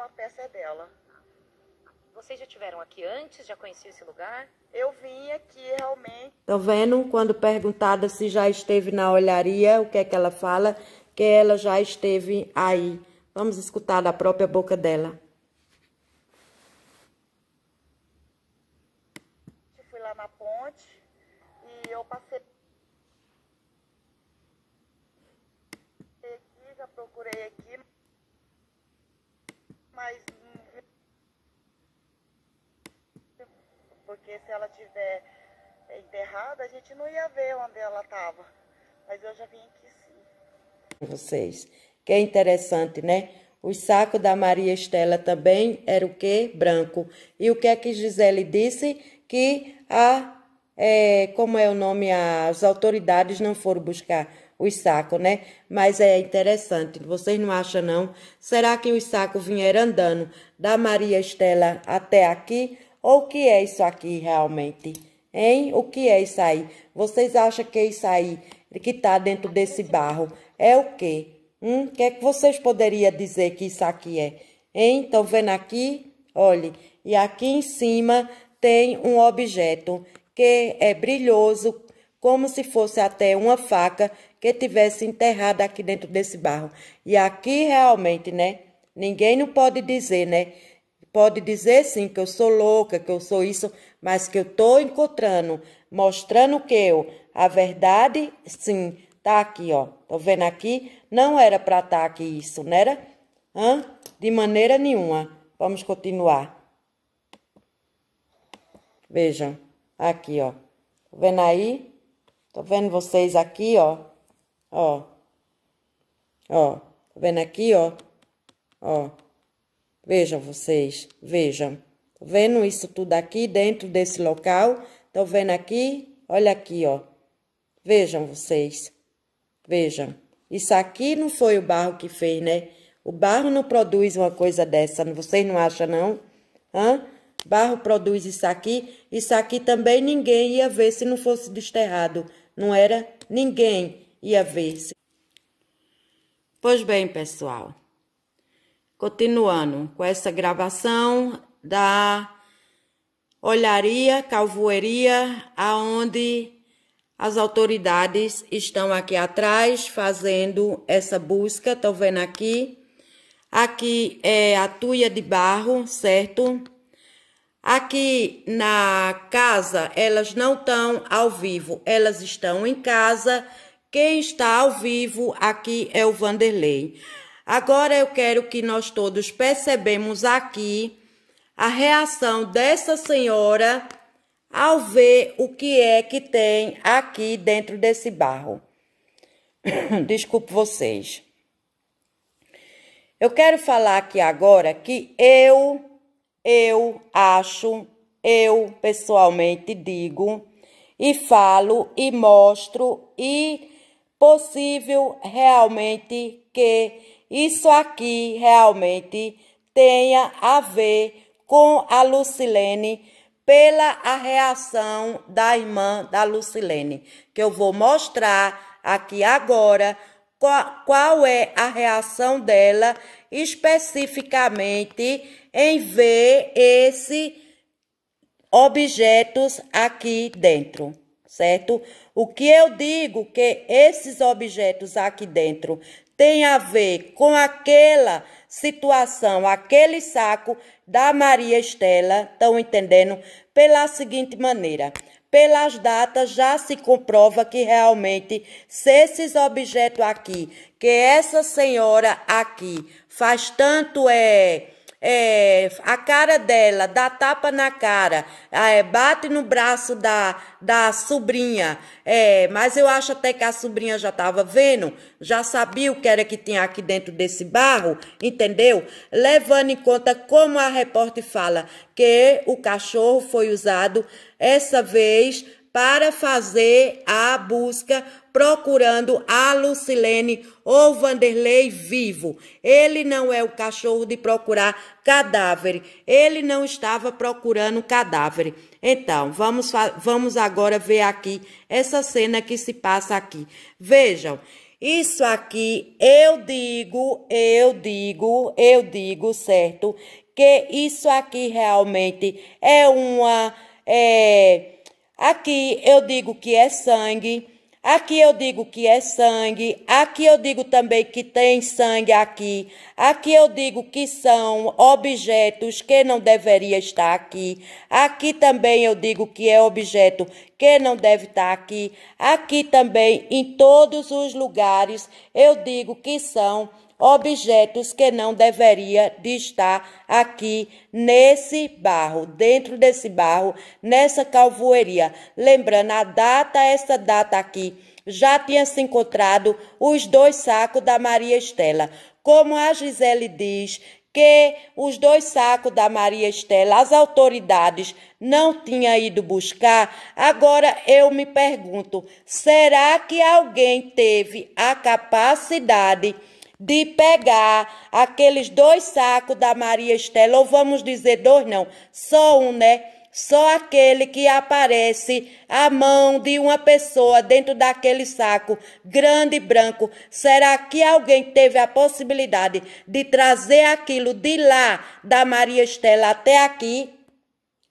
uma peça é dela. Vocês já tiveram aqui antes? Já conheciam esse lugar? Eu vim aqui realmente. Estão vendo? Quando perguntada se já esteve na olharia, o que é que ela fala? Que ela já esteve aí. Vamos escutar da própria boca dela. Eu fui lá na ponte e eu passei. Aqui, já procurei aqui. se ela tiver é, enterrada, a gente não ia ver onde ela estava. Mas eu já vim aqui sim. Vocês. Que é interessante, né? Os sacos da Maria Estela também era o que? Branco. E o que é que Gisele disse? Que a, é, como é o nome, as autoridades não foram buscar os sacos, né? Mas é interessante, vocês não acham não? Será que os sacos vieram andando da Maria Estela até aqui? Ou o que é isso aqui realmente? Hein? O que é isso aí? Vocês acham que é isso aí que está dentro desse barro é o quê? Hum? O que é que vocês poderiam dizer que isso aqui é? Hein? Estão vendo aqui? Olhe, e aqui em cima tem um objeto que é brilhoso, como se fosse até uma faca que tivesse enterrada aqui dentro desse barro. E aqui realmente, né? Ninguém não pode dizer, né? pode dizer sim que eu sou louca, que eu sou isso, mas que eu estou encontrando, mostrando que eu, a verdade, sim, tá aqui, ó. Tô vendo aqui, não era para estar tá aqui isso, não né? era? Hã? De maneira nenhuma. Vamos continuar. Vejam, aqui, ó. Tô vendo aí? Tô vendo vocês aqui, ó. Ó. Ó. Tô vendo aqui, ó? Ó. Vejam vocês, vejam. Tô vendo isso tudo aqui dentro desse local? Tô vendo aqui? Olha aqui, ó. Vejam vocês, vejam. Isso aqui não foi o barro que fez, né? O barro não produz uma coisa dessa, vocês não acham, não? Hã? Barro produz isso aqui. Isso aqui também ninguém ia ver se não fosse desterrado. Não era? Ninguém ia ver. Pois bem, pessoal. Continuando com essa gravação da olharia, calvoeria, aonde as autoridades estão aqui atrás fazendo essa busca, estão vendo aqui. Aqui é a tuia de barro, certo? Aqui na casa, elas não estão ao vivo, elas estão em casa. Quem está ao vivo aqui é o Vanderlei. Agora eu quero que nós todos percebemos aqui a reação dessa senhora ao ver o que é que tem aqui dentro desse barro. Desculpe vocês. Eu quero falar aqui agora que eu, eu acho, eu pessoalmente digo e falo e mostro e possível realmente que isso aqui realmente tenha a ver com a Lucilene pela a reação da irmã da Lucilene, que eu vou mostrar aqui agora qual, qual é a reação dela especificamente em ver esses objetos aqui dentro, certo? O que eu digo que esses objetos aqui dentro tem a ver com aquela situação, aquele saco da Maria Estela, estão entendendo? Pela seguinte maneira. Pelas datas já se comprova que realmente se esses objetos aqui, que essa senhora aqui faz tanto é é, a cara dela, dá tapa na cara, é, bate no braço da, da sobrinha. É, mas eu acho até que a sobrinha já estava vendo, já sabia o que era que tinha aqui dentro desse barro, entendeu? Levando em conta como a repórter fala que o cachorro foi usado essa vez para fazer a busca procurando a Lucilene ou Vanderlei vivo. Ele não é o cachorro de procurar cadáver. Ele não estava procurando cadáver. Então, vamos, vamos agora ver aqui essa cena que se passa aqui. Vejam. Isso aqui eu digo, eu digo, eu digo, certo? Que isso aqui realmente é uma. É, Aqui eu digo que é sangue, aqui eu digo que é sangue, aqui eu digo também que tem sangue aqui, aqui eu digo que são objetos que não deveria estar aqui, aqui também eu digo que é objeto que não deve estar aqui, aqui também em todos os lugares eu digo que são objetos que não deveria de estar aqui nesse barro, dentro desse barro, nessa calvoeria. Lembrando a data, essa data aqui, já tinha se encontrado os dois sacos da Maria Estela. Como a Gisele diz que os dois sacos da Maria Estela, as autoridades não tinham ido buscar, agora eu me pergunto, será que alguém teve a capacidade de pegar aqueles dois sacos da Maria Estela, ou vamos dizer dois, não, só um, né? Só aquele que aparece a mão de uma pessoa dentro daquele saco grande e branco. Será que alguém teve a possibilidade de trazer aquilo de lá, da Maria Estela, até aqui?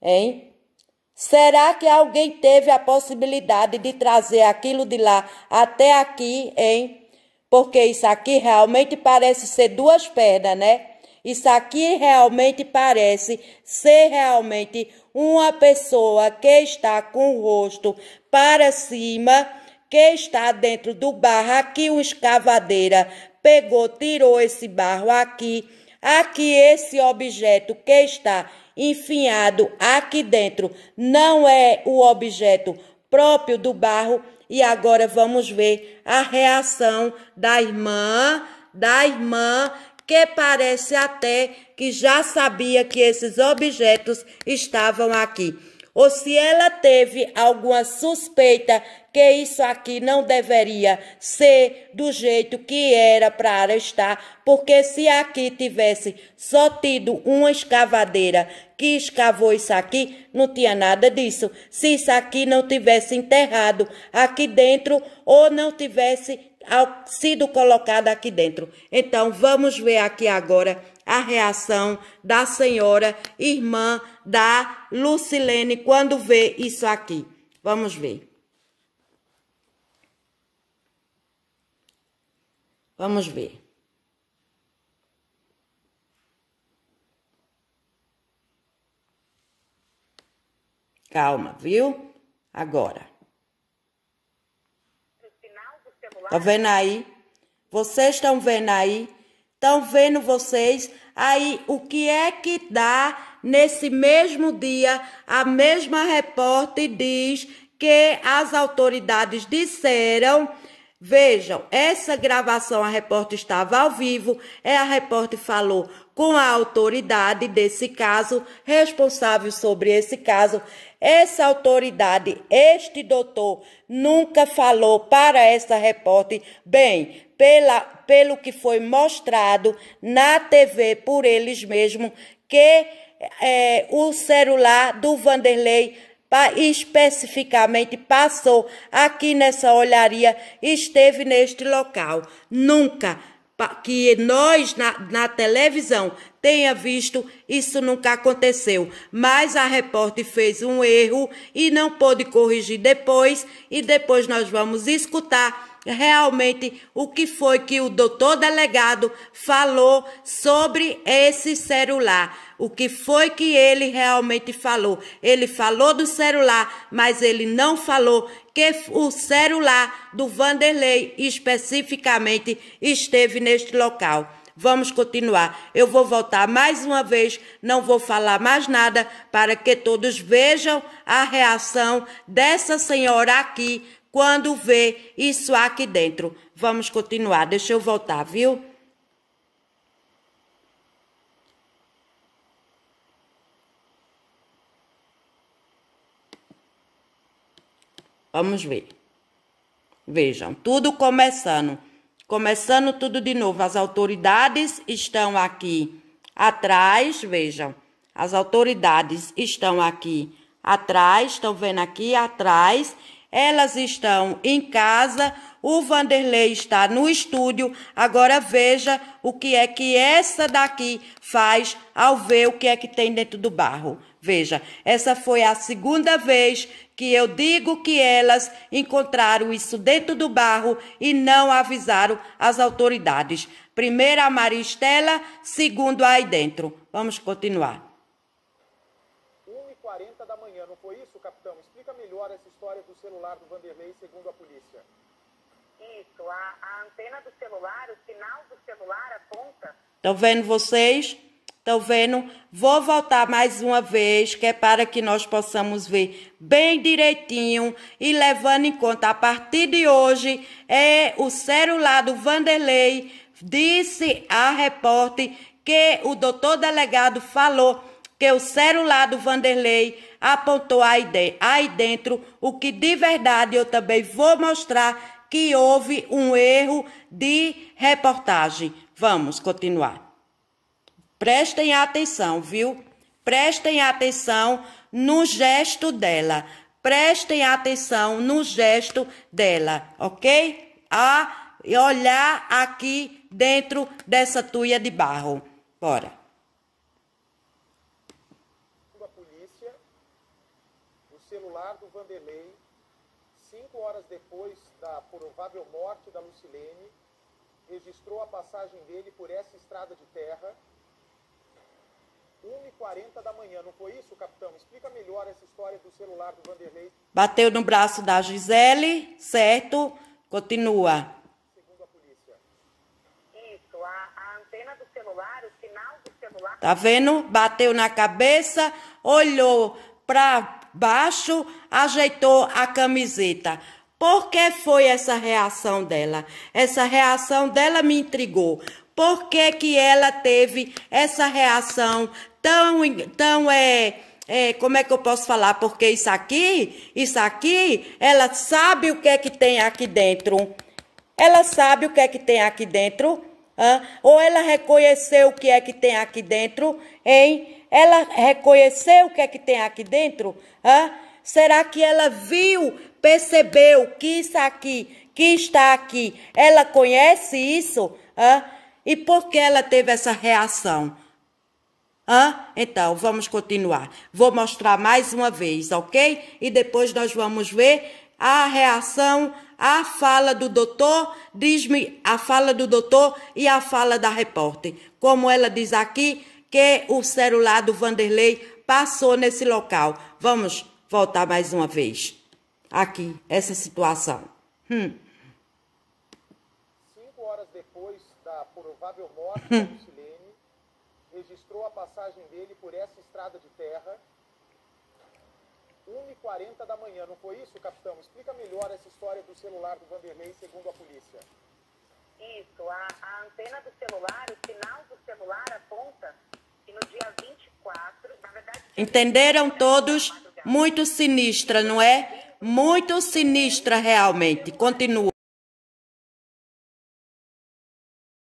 Hein? Será que alguém teve a possibilidade de trazer aquilo de lá até aqui, hein? Porque isso aqui realmente parece ser duas pernas, né? Isso aqui realmente parece ser realmente uma pessoa que está com o rosto para cima, que está dentro do barro. Aqui O escavadeira pegou, tirou esse barro aqui. Aqui esse objeto que está enfiado aqui dentro não é o objeto próprio do barro. E agora vamos ver a reação da irmã, da irmã, que parece até que já sabia que esses objetos estavam aqui ou se ela teve alguma suspeita que isso aqui não deveria ser do jeito que era para estar, porque se aqui tivesse só tido uma escavadeira que escavou isso aqui, não tinha nada disso. Se isso aqui não tivesse enterrado aqui dentro ou não tivesse sido colocado aqui dentro. Então, vamos ver aqui agora a reação da senhora irmã da Lucilene quando vê isso aqui. Vamos ver. Vamos ver. Calma, viu? Agora. Tá vendo aí? Vocês estão vendo aí Estão vendo vocês aí o que é que dá nesse mesmo dia? A mesma repórter diz que as autoridades disseram Vejam, essa gravação a repórter estava ao vivo, é a repórter falou com a autoridade desse caso, responsável sobre esse caso, essa autoridade, este doutor, nunca falou para essa repórter, bem, pela, pelo que foi mostrado na TV por eles mesmos, que é, o celular do Vanderlei especificamente passou aqui nessa olharia, esteve neste local. Nunca que nós na, na, televisão tenha visto, isso nunca aconteceu. Mas a repórter fez um erro e não pôde corrigir depois, e depois nós vamos escutar realmente o que foi que o doutor delegado falou sobre esse celular. O que foi que ele realmente falou? Ele falou do celular, mas ele não falou que o celular do Vanderlei especificamente esteve neste local. Vamos continuar. Eu vou voltar mais uma vez, não vou falar mais nada para que todos vejam a reação dessa senhora aqui quando vê isso aqui dentro. Vamos continuar. Deixa eu voltar, viu? Vamos ver. Vejam, tudo começando. Começando tudo de novo. As autoridades estão aqui atrás, vejam. As autoridades estão aqui atrás, estão vendo aqui atrás. Elas estão em casa, o Vanderlei está no estúdio. Agora veja o que é que essa daqui faz ao ver o que é que tem dentro do barro. Veja, essa foi a segunda vez que eu digo que elas encontraram isso dentro do barro e não avisaram as autoridades. Primeiro a Maristela, segundo aí dentro. Vamos continuar. 1h40 da manhã, não foi isso, capitão? Explica melhor essa história do celular do Vanderlei, segundo a polícia. Isso, a, a antena do celular, o sinal do celular aponta. Estão vendo vocês? Estão vendo? Vou voltar mais uma vez, que é para que nós possamos ver bem direitinho e levando em conta, a partir de hoje, é o celular do Vanderlei, disse a repórter que o doutor delegado falou que o celular do Vanderlei apontou aí dentro o que de verdade eu também vou mostrar que houve um erro de reportagem. Vamos continuar. Prestem atenção, viu? Prestem atenção no gesto dela. Prestem atenção no gesto dela, ok? A olhar aqui dentro dessa tuia de barro. Bora. A polícia, o celular do Vanderlei, cinco horas depois da provável morte da Lucilene, registrou a passagem dele por essa estrada de terra 1h40 da manhã, não foi isso, capitão? Explica melhor essa história do celular do Vanderlei. Bateu no braço da Gisele, certo? Continua. Segundo a polícia. Isso, a, a antena do celular, o sinal do celular. Tá vendo? Bateu na cabeça, olhou para baixo, ajeitou a camiseta. Por que foi essa reação dela? Essa reação dela me intrigou. Por que, que ela teve essa reação tão, tão é, é, como é que eu posso falar? Porque isso aqui, isso aqui, ela sabe o que é que tem aqui dentro. Ela sabe o que é que tem aqui dentro. Hein? Ou ela reconheceu o que é que tem aqui dentro, hein? Ela reconheceu o que é que tem aqui dentro? Hein? Será que ela viu, percebeu que isso aqui, que está aqui, ela conhece isso? Hein? E por que ela teve essa reação? Hã? Então, vamos continuar. Vou mostrar mais uma vez, ok? E depois nós vamos ver a reação à fala do doutor, diz-me a fala do doutor e a fala da repórter. Como ela diz aqui que o celular do Vanderlei passou nesse local. Vamos voltar mais uma vez. Aqui, essa situação. Hum. Cinco horas depois da provável morte hum a passagem dele por essa estrada de terra 1h40 da manhã, não foi isso, capitão? Explica melhor essa história do celular do Vanderlei, segundo a polícia. Isso, a, a antena do celular, o sinal do celular aponta que no dia 24, na verdade... Entenderam todos? Muito sinistra, não é? Muito sinistra realmente. Continua.